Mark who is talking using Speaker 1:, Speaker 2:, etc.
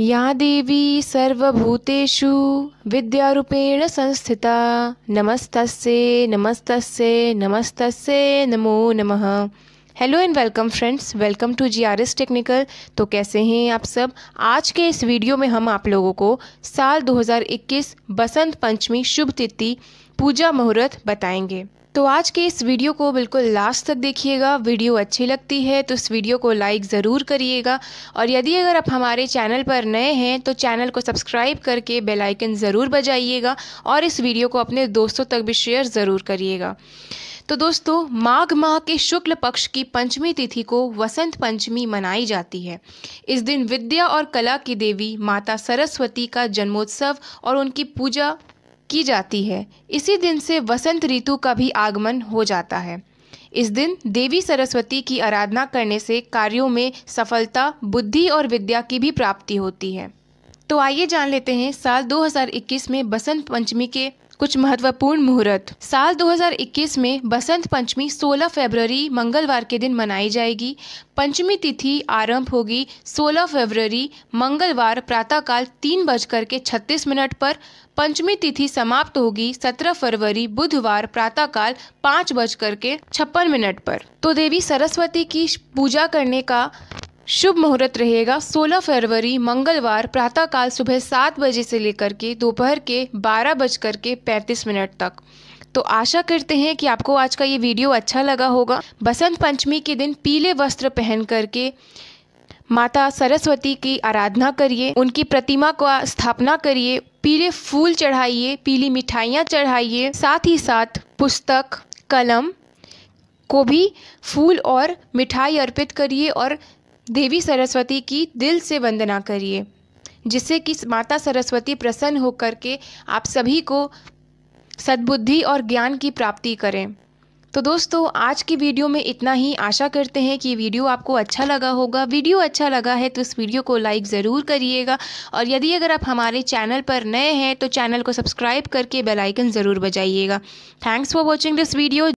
Speaker 1: या देवी सर्वभूतेषु विद्यारूपेण संस्थिता नमस्तस्ये नमस्तस्ये नमस्तस्ये नमो नमः hello and welcome friends welcome to GRS technical तो कैसे हैं आप सब आज के इस वीडियो में हम आप लोगों को साल 2021 बसंत पंचमी शुभ तिथि पूजा मुहूर्त बताएंगे तो आज के इस वीडियो को बिल्कुल लास्ट तक देखिएगा वीडियो अच्छी लगती है तो इस वीडियो को लाइक ज़रूर करिएगा और यदि अगर आप हमारे चैनल पर नए हैं तो चैनल को सब्सक्राइब करके बेल आइकन ज़रूर बजाइएगा और इस वीडियो को अपने दोस्तों तक भी शेयर ज़रूर करिएगा तो दोस्तों माघ माह के शुक्ल पक्ष की पंचमी तिथि को वसंत पंचमी मनाई जाती है इस दिन विद्या और कला की देवी माता सरस्वती का जन्मोत्सव और उनकी पूजा की जाती है इसी दिन से वसंत ऋतु का भी आगमन हो जाता है इस दिन देवी सरस्वती की आराधना करने से कार्यों में सफलता बुद्धि और विद्या की भी प्राप्ति होती है तो आइए जान लेते हैं साल 2021 में बसंत पंचमी के कुछ महत्वपूर्ण मुहूर्त साल 2021 में बसंत पंचमी 16 फरवरी मंगलवार के दिन मनाई जाएगी पंचमी तिथि आरंभ होगी 16 फरवरी मंगलवार प्रातःकाल तीन बजकर के छत्तीस मिनट पर पंचमी तिथि समाप्त होगी 17 फरवरी बुधवार प्रातःकाल पाँच बजकर के छप्पन मिनट पर तो देवी सरस्वती की पूजा करने का शुभ मुहूर्त रहेगा 16 फरवरी मंगलवार प्रातःकाल सुबह सात बजे से लेकर के दोपहर के बारह बजकर के पैंतीस मिनट तक तो आशा करते हैं कि आपको आज का ये वीडियो अच्छा लगा होगा बसंत पंचमी के दिन पीले वस्त्र पहन करके माता सरस्वती की आराधना करिए उनकी प्रतिमा का स्थापना करिए पीले फूल चढ़ाइए पीली मिठाइयाँ चढ़ाइए साथ ही साथ पुस्तक कलम को भी फूल और मिठाई अर्पित करिए और देवी सरस्वती की दिल से वंदना करिए जिससे कि माता सरस्वती प्रसन्न होकर के आप सभी को सद्बुद्धि और ज्ञान की प्राप्ति करें तो दोस्तों आज की वीडियो में इतना ही आशा करते हैं कि वीडियो आपको अच्छा लगा होगा वीडियो अच्छा लगा है तो इस वीडियो को लाइक ज़रूर करिएगा और यदि अगर आप हमारे चैनल पर नए हैं तो चैनल को सब्सक्राइब करके बेल आइकन ज़रूर बजाइएगा thanks for watching this video